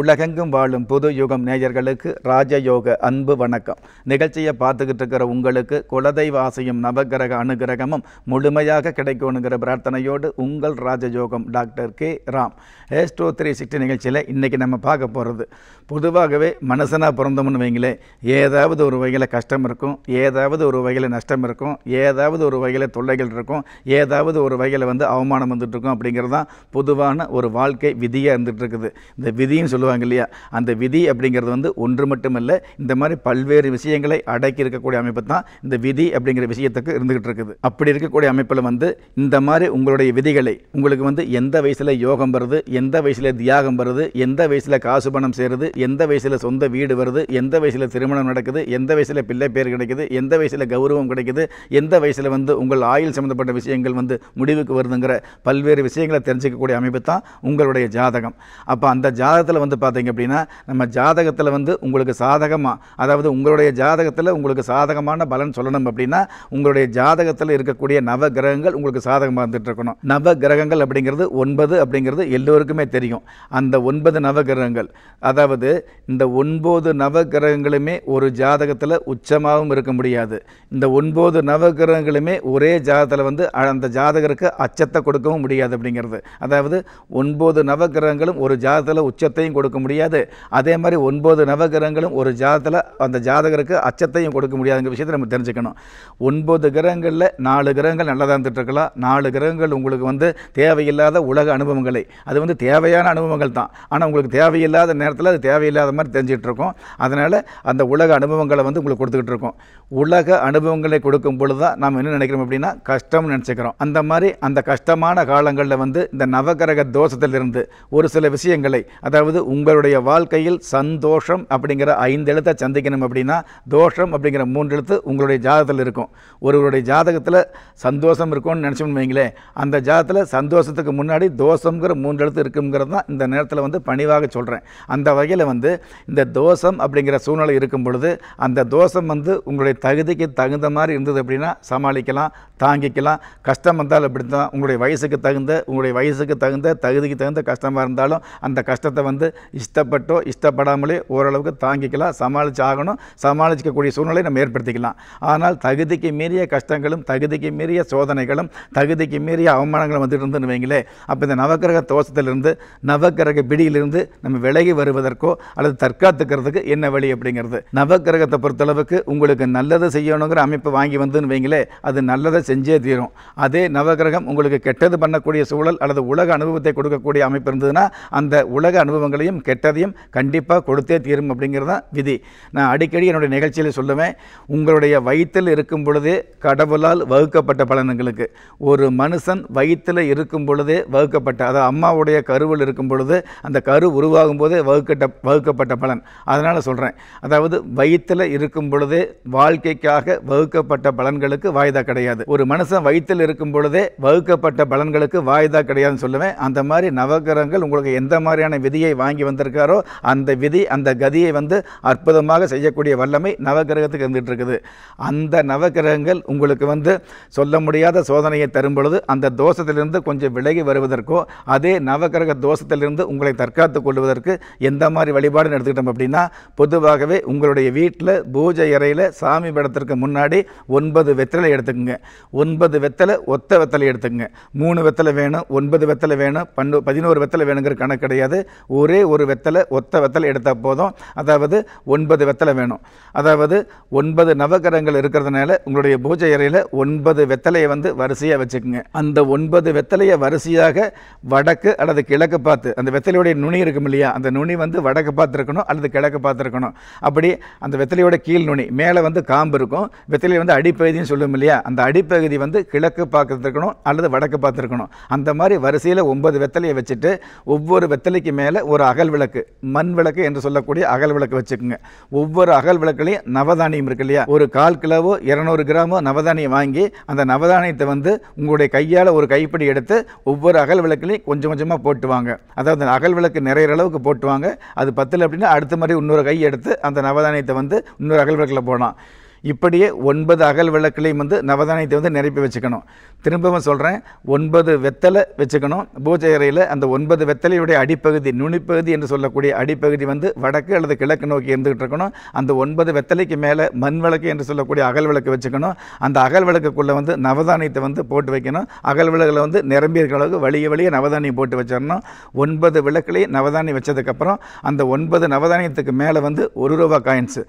உலகெங்கும் வாழும் புது யுகம் நேயர்களுக்கு ராஜயோக அன்பு வணக்கம் நிகழ்ச்சியை பார்த்துக்கிட்டு இருக்கிற உங்களுக்கு குலதெய்வ ஆசையும் நவகிரக அனுகிரகமும் முழுமையாக கிடைக்கணுங்கிற பிரார்த்தனையோடு உங்கள் ராஜயோகம் doctor K Ram Astro three sixty நிகழ்ச்சியில் இன்றைக்கி நம்ம பார்க்க போகிறது பொதுவாகவே மனசனாக பிறந்தோம்னு வைங்களே ஏதாவது ஒரு வகையில் கஷ்டம் இருக்கும் ஏதாவது ஒரு வகையில் நஷ்டம் இருக்கும் ஏதாவது ஒரு வகையில் தொல்லைகள் இருக்கும் ஏதாவது ஒரு வகையில் வந்து அவமானம் வந்துட்டுருக்கும் அப்படிங்கிறது தான் பொதுவான ஒரு வாழ்க்கை விதியாக இருந்துகிட்டு இருக்குது இந்த விதின்னு சொல்லுவாங்க இல்லையா அந்த விதி அப்படிங்கிறது வந்து ஒன்று மட்டுமல்ல இந்த மாதிரி பல்வேறு விஷயங்களை அடக்கி இருக்கக்கூடிய அமைப்பு தான் இந்த விதி அப்படிங்கிற விஷயத்துக்கு இருந்துகிட்டு இருக்குது அப்படி இருக்கக்கூடிய அமைப்பில் வந்து இந்த மாதிரி உங்களுடைய விதிகளை உங்களுக்கு வந்து எந்த வயசில் யோகம் வருது எந்த வயசில் தியாகம் வருது எந்த வயசில் காசு பணம் சேருது எந்த வயசில் சொந்த வீடு வருது எந்த வயசில் திருமணம் நடக்குது எந்த வயசில் பிள்ளை பேர் கிடைக்குது எந்த வயசில் கௌரவம் கிடைக்குது எந்த வயசில் வந்து உங்கள் ஆயுள் சம்மந்தப்பட்ட விஷயங்கள் வந்து முடிவுக்கு வருதுங்கிற பல்வேறு விஷயங்களை தெரிஞ்சுக்கக்கூடிய அமைப்பு தான் உங்களுடைய ஜாதகம் அப்போ அந்த ஜாதகத்தில் வந்து பார்த்தீங்க அப்படின்னா நம்ம ஜாதகத்தில் வந்து உங்களுக்கு சாதகமாக அதாவது உங்களுடைய ஜாதகத்தில் உங்களுக்கு சாதகமான பலன் சொல்லணும் அப்படின்னா உங்களுடைய ஜாதகத்தில் இருக்கக்கூடிய நவ கிரகங்கள் உங்களுக்கு சாதகமாக இருந்துட்டு இருக்கணும் நவ கிரகங்கள் அப்படிங்கிறது ஒன்பது அப்படிங்கிறது எல்லோருக்குமே தெரியும் அந்த ஒன்பது நவ கிரகங்கள் அதாவது இந்த ஒன்பது நவ கிரகங்களுமே ஒரு ஜாதகத்தில் உச்சமாகவும் இருக்க முடியாது இந்த ஒன்பது நவ கிரகங்களுமே ஒரே ஜாதகத்தில் வந்து அந்த ஜாதகருக்கு அச்சத்தை கொடுக்கவும் முடியாது அப்படிங்கிறது அதாவது ஒன்பது நவ கிரகங்களும் ஒரு ஜாதகத்தில் உச்சத்தையும் கொடுக்க முடியாது அதே மாதிரி ஒன்பது நவகிரகங்களும் ஒரு ஜாதத்தில் அந்த ஜாதகருக்கு அச்சத்தையும் கொடுக்க முடியாதுங்கிற விஷயத்தை நம்ம தெரிஞ்சுக்கணும் ஒன்பது கிரகங்களில் நாலு கிரகங்கள் நல்லதாக இருந்துகிட்ருக்கலாம் நாலு கிரகங்கள் உங்களுக்கு வந்து தேவையில்லாத உலக அனுபவங்களை அது வந்து தேவையான அனுபவங்கள் தான் ஆனால் உங்களுக்கு தேவையில்லாத நேரத்தில் அது தேவையில்லாத மாதிரி தெரிஞ்சுட்டு இருக்கோம் அதனால் அந்த உலக அனுபவங்களை வந்து உங்களுக்கு கொடுத்துக்கிட்டு இருக்கோம் உலக அனுபவங்களை கொடுக்கும் பொழுது தான் நாம் என்ன நினைக்கிறோம் அப்படின்னா கஷ்டம்னு நினச்சிக்கிறோம் அந்த மாதிரி அந்த கஷ்டமான காலங்களில் வந்து இந்த நவகிரக தோஷத்திலிருந்து ஒரு சில விஷயங்களை அதாவது உங்களுடைய வாழ்க்கையில் சந்தோஷம் அப்படிங்கிற ஐந்து எழுத்தை சந்திக்கணும் அப்படின்னா தோஷம் அப்படிங்கிற மூன்று எழுத்து உங்களுடைய ஜாதகத்தில் இருக்கும் ஒருவருடைய ஜாதகத்தில் சந்தோஷம் இருக்கும்னு நினச்சோம்னு வைங்களேன் அந்த ஜாதகத்தில் சந்தோஷத்துக்கு முன்னாடி தோஷங்கிற மூன்று எழுத்து இருக்குங்கிறது தான் இந்த நேரத்தில் வந்து பணிவாக சொல்கிறேன் அந்த வகையில் வந்து இந்த தோஷம் அப்படிங்கிற சூழ்நிலை இருக்கும் பொழுது அந்த தோஷம் வந்து உங்களுடைய தகுதிக்கு தகுந்த மாதிரி இருந்தது அப்படின்னா சமாளிக்கலாம் தாங்கிக்கலாம் கஷ்டம் வந்தால் அப்படி தான் உங்களுடைய வயசுக்கு தகுந்த உங்களுடைய வயசுக்கு தகுந்த தகுதிக்கு தகுந்த கஷ்டமாக இருந்தாலும் அந்த கஷ்டத்தை வந்து இஷ்டப்பட்டோ இஷ்டப்படாமலே ஓரளவுக்கு தாங்கிக்கலாம் சமாளித்து ஆகணும் சமாளிக்கக்கூடிய சூழ்நிலை நம்ம ஏற்படுத்திக்கலாம் ஆனால் தகுதிக்கு மீறிய கஷ்டங்களும் தகுதிக்கு மீறிய சோதனைகளும் தகுதிக்கு மீறிய அவமானங்களும் வந்துட்டு இருந்து வைங்களே அப்போ இந்த நவக்கிரக தோஷத்திலிருந்து நவக்கிரக பிடியிலிருந்து நம்ம விலகி வருவதற்கோ அல்லது தற்காத்துக்கிறதுக்கு என்ன வழி அப்படிங்கிறது நவக்கிரகத்தை பொறுத்தளவுக்கு உங்களுக்கு நல்லதை செய்யணுங்கிற அமைப்பு வாங்கி வந்துன்னு வைங்களே அது நல்லதை செஞ்சே தீரும் அதே நவகிரகம் உங்களுக்கு கெட்டது பண்ணக்கூடிய சூழல் அல்லது உலக அனுபவத்தை கொடுக்கக்கூடிய அமைப்பு இருந்ததுன்னா அந்த உலக அனுபவங்களையும் நல்லதையும் கெட்டதையும் கண்டிப்பாக கொடுத்தே தீரும் அப்படிங்கிறது தான் விதி நான் அடிக்கடி என்னுடைய நிகழ்ச்சியில் சொல்லுவேன் உங்களுடைய வயிற்றில் இருக்கும் பொழுதே கடவுளால் வகுக்கப்பட்ட பலன்களுக்கு ஒரு மனுஷன் வயிற்றில் இருக்கும் பொழுதே வகுக்கப்பட்ட அதாவது அம்மாவுடைய கருவில் இருக்கும் பொழுது அந்த கரு உருவாகும் போதே வகுக்கட்ட வகுக்கப்பட்ட பலன் அதனால் சொல்கிறேன் அதாவது வயிற்றில் இருக்கும் பொழுதே வாழ்க்கைக்காக வகுக்கப்பட்ட பலன்களுக்கு வாய்தா கிடையாது ஒரு மனுஷன் வயிற்றில் இருக்கும் பொழுதே வகுக்கப்பட்ட பலன்களுக்கு வாய்தா கிடையாதுன்னு சொல்லுவேன் அந்த மாதிரி நவகிரகங்கள் உங்களுக்கு எந்த மாதிரியான விதியை வாங்கி வந்திருக்காரோ அந்த விதி அந்த கதியை வந்து அற்புதமாக செய்யக்கூடிய வல்லமை நவகிரகத்துக்கு இருந்துகிட்டு இருக்குது அந்த நவகிரகங்கள் உங்களுக்கு வந்து சொல்ல முடியாத சோதனையை தரும் பொழுது அந்த தோஷத்திலிருந்து கொஞ்சம் விலகி வருவதற்கோ அதே நவகிரக தோஷத்திலிருந்து உங்களை தற்காத்து கொள்வதற்கு எந்த மாதிரி வழிபாடு எடுத்துக்கிட்டோம் அப்படின்னா பொதுவாகவே உங்களுடைய வீட்டில் பூஜை அறையில் சாமி படத்திற்கு முன்னாடி ஒன்பது வெத்தலை எடுத்துக்கோங்க ஒன்பது வெத்தலை ஒத்த வெத்தலை எடுத்துக்கோங்க மூணு வெத்தலை வேணும் ஒன்பது வெத்தலை வேணும் பன்னு பதினோரு வெத்தலை வேணுங்கிற கணக்கு கிடையாது ஒரே ஒரே ஒரு வெத்தலை ஒத்த வெத்தலை எடுத்தால் போதும் அதாவது ஒன்பது வெத்தலை வேணும் அதாவது ஒன்பது நவகரங்கள் இருக்கிறதுனால உங்களுடைய பூஜை அறையில் ஒன்பது வெத்தலையை வந்து வரிசையாக வச்சுக்கோங்க அந்த ஒன்பது வெத்தலையை வரிசையாக வடக்கு அல்லது கிழக்கு பார்த்து அந்த வெத்தலையுடைய நுனி இருக்கும் இல்லையா அந்த நுனி வந்து வடக்கு பார்த்துருக்கணும் அல்லது கிழக்கு பார்த்துருக்கணும் அப்படி அந்த வெத்தலையோட கீழ் நுனி மேலே வந்து காம்பு இருக்கும் வெத்தலையை வந்து அடிப்பகுதின்னு சொல்லும் இல்லையா அந்த அடிப்பகுதி வந்து கிழக்கு பார்த்துருக்கணும் அல்லது வடக்கு பார்த்துருக்கணும் அந்த மாதிரி வரிசையில் ஒன்பது வெத்தலையை வச்சுட்டு ஒவ்வொரு வெத்தலைக்கு மேலே ஒரு அகல் விளக்கு மண் விளக்கு என்று சொல்லக்கூடிய அகல் விளக்கு வச்சுக்கோங்க ஒவ்வொரு அகல் விளக்குலையும் நவதானியம் இருக்கு இல்லையா ஒரு கால் கிலோவோ இரநூறு கிராமோ நவதானியம் வாங்கி அந்த நவதானியத்தை வந்து உங்களுடைய கையால் ஒரு கைப்பிடி எடுத்து ஒவ்வொரு அகல் விளக்குலையும் கொஞ்சம் கொஞ்சமாக போட்டுவாங்க அதாவது அகல் விளக்கு நிறைய அளவுக்கு போட்டுவாங்க அது பத்தில் அப்படின்னா அடுத்த மாதிரி இன்னொரு கை எடுத்து அந்த நவதானியத்தை வந்து இன்னொரு அகல் விளக்கில் போனான் இப்படியே ஒன்பது அகல் விளக்குலையும் வந்து நவதானியத்தை வந்து நிரப்பி வச்சுக்கணும் திரும்பவும் சொல்கிறேன் ஒன்பது வெத்தலை வச்சுக்கணும் பூஜை அறையில் அந்த ஒன்பது வெத்தலையுடைய அடிப்பகுதி நுனிப்பகுதி என்று சொல்லக்கூடிய அடிப்பகுதி வந்து வடக்கு அல்லது கிழக்கு நோக்கி இருந்துகிட்டு இருக்கணும் அந்த ஒன்பது வெத்தலைக்கு மேலே மண் விளக்கு என்று சொல்லக்கூடிய அகல் விளக்கு வச்சுக்கணும் அந்த அகல் விளக்குக்குள்ளே வந்து நவதானியத்தை வந்து போட்டு வைக்கணும் அகல் விளக்கில் வந்து நிரம்பி இருக்கிற அளவுக்கு வழிய வழியை நவதானியம் போட்டு வச்சிடணும் ஒன்பது விளக்குலையும் நவதானியம் வச்சதுக்கப்புறம் அந்த ஒன்பது நவதானியத்துக்கு மேலே வந்து ஒரு ரூபா காயின்ஸு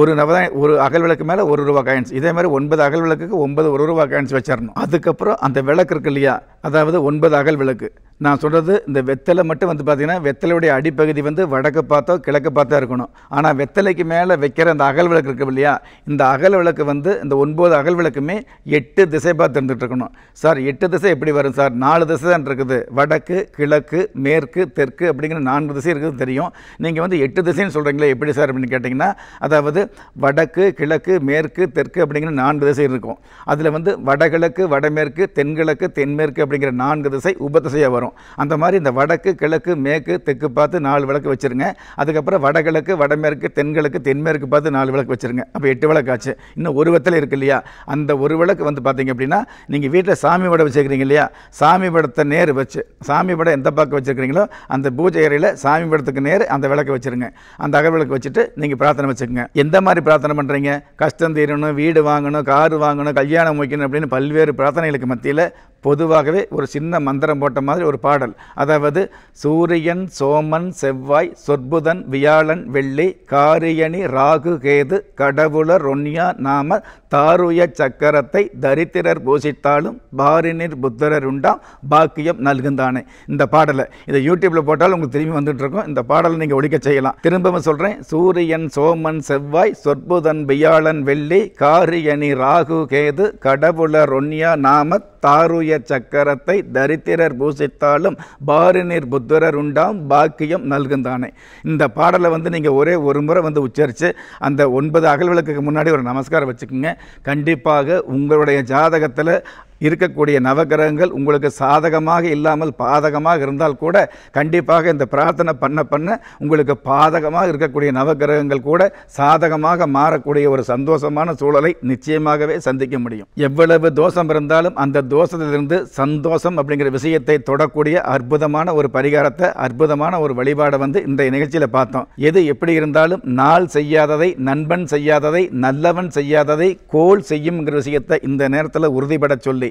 ஒரு நவதாய ஒரு அகல் விளக்கு மேலே ஒரு ரூபா காயின்ஸ் இதே மாதிரி ஒன்பது அகல் விளக்குக்கு ஒன்பது ஒரு ரூபா காயின்ஸ் வச்சிடணும் அதுக்கப்புறம் அந்த விளக்கு இருக்கு இல்லையா அதாவது ஒன்பது அகல் விளக்கு நான் சொல்கிறது இந்த வெத்தலை மட்டும் வந்து பார்த்திங்கன்னா வெத்தலையுடைய அடிப்பகுதி வந்து வடக்கு பார்த்தோ கிழக்கு பார்த்தா இருக்கணும் ஆனால் வெத்தலைக்கு மேலே வைக்கிற அந்த அகல் விளக்கு இருக்கு இல்லையா இந்த அகல் விளக்கு வந்து இந்த ஒன்பது அகல் விளக்குமே எட்டு திசை பார்த்து இருந்துகிட்டு இருக்கணும் சார் எட்டு திசை எப்படி வரும் சார் நாலு திசை தான் இருக்குது வடக்கு கிழக்கு மேற்கு தெற்கு அப்படிங்கிற நான்கு திசை இருக்குது தெரியும் நீங்கள் வந்து எட்டு திசைன்னு சொல்கிறீங்களே எப்படி சார் அப்படின்னு கேட்டிங்கன்னா அதாவது வடக்கு கிழக்கு மேற்கு தெற்கு அப்படிங்கிற நான்கு திசை இருக்கும் அதில் வந்து வடகிழக்கு வடமேற்கு தென்கிழக்கு தென்மேற்கு அப்படிங்கிற நான்கு திசை உபதிசையாக வரும் அந்த மாதிரி இந்த வடக்கு கிழக்கு மேற்கு தெற்கு பார்த்து நாலு விளக்கு வச்சுருங்க அதுக்கப்புறம் வடகிழக்கு வடமேற்கு தென்கிழக்கு தென்மேற்கு பார்த்து நாலு விளக்கு வச்சுருங்க அப்போ எட்டு விளக்கு ஆச்சு இன்னும் ஒரு விளத்தில் இருக்கு இல்லையா அந்த ஒரு விளக்கு வந்து பார்த்தீங்க அப்படின்னா நீங்கள் வீட்டில் சாமி படம் வச்சுருக்கிறீங்க இல்லையா சாமி படத்தை நேர் வச்சு சாமி படம் எந்த பக்கம் வச்சுருக்கிறீங்களோ அந்த பூஜை அறையில் சாமி படத்துக்கு நேர் அந்த விளக்கு வச்சுருங்க அந்த அகல் விளக்கு வச்சுட்டு நீங்கள் பிரார்த்தனை வச்சுக்கோங்க எந்த மாதிரி பிரார்த்தனை பண்ணுறீங்க கஷ்டம் தீரணும் வீடு வாங்கணும் கார் வாங்கணும் கல்யாணம் வைக்கணும் அப்படின்னு பல்வேறு பிரார்த்தனைகளுக்கு மத்தியில் பொதுவாகவே ஒரு சின்ன மந்திரம் போட்ட மாதிரி ஒரு பாடல் அதாவது சூரியன் சோமன் செவ்வாய் சொற்புதன் வியாழன் வெள்ளி காரியணி ராகு கேது கடவுளர் ரொன்யா நாம தாருய சக்கரத்தை தரித்திரர் பூசித்தாலும் பாரினிர் புத்தரர் உண்டாம் பாக்கியம் நல்குந்தானே இந்த பாடலை இதை யூடியூப்பில் போட்டாலும் உங்களுக்கு திரும்பி வந்துட்டு இருக்கோம் இந்த பாடலை நீங்கள் ஒழிக்க செய்யலாம் திரும்பவும் சொல்கிறேன் சூரியன் சோமன் செவ்வாய் சொற்புதன் வியாழன் வெள்ளி காரியணி ராகு கேது கடவுளர் ரொன்யா நாம தாருய பாக்கிய சக்கரத்தை தரித்திரர் பூசித்தாலும் பாரிநீர் புத்திரர் உண்டாம் பாக்கியம் நல்குந்தானே இந்த பாடலை வந்து நீங்கள் ஒரே ஒரு முறை வந்து உச்சரித்து அந்த ஒன்பது அகல் முன்னாடி ஒரு நமஸ்காரம் வச்சுக்கோங்க கண்டிப்பாக உங்களுடைய ஜாதகத்தில் இருக்கக்கூடிய நவகிரகங்கள் உங்களுக்கு சாதகமாக இல்லாமல் பாதகமாக இருந்தால் கூட கண்டிப்பாக இந்த பிரார்த்தனை பண்ண பண்ண உங்களுக்கு பாதகமாக இருக்கக்கூடிய நவகிரகங்கள் கூட சாதகமாக மாறக்கூடிய ஒரு சந்தோஷமான சூழலை நிச்சயமாகவே சந்திக்க முடியும் எவ்வளவு தோஷம் இருந்தாலும் அந்த தோஷத்திலிருந்து சந்தோஷம் அப்படிங்கிற விஷயத்தை தொடக்கூடிய அற்புதமான ஒரு பரிகாரத்தை அற்புதமான ஒரு வழிபாடை வந்து இந்த நிகழ்ச்சியில் பார்த்தோம் எது எப்படி இருந்தாலும் நாள் செய்யாததை நண்பன் செய்யாததை நல்லவன் செய்யாததை கோல் செய்யும்ங்கிற விஷயத்தை இந்த நேரத்தில் உறுதிபட சொல்லி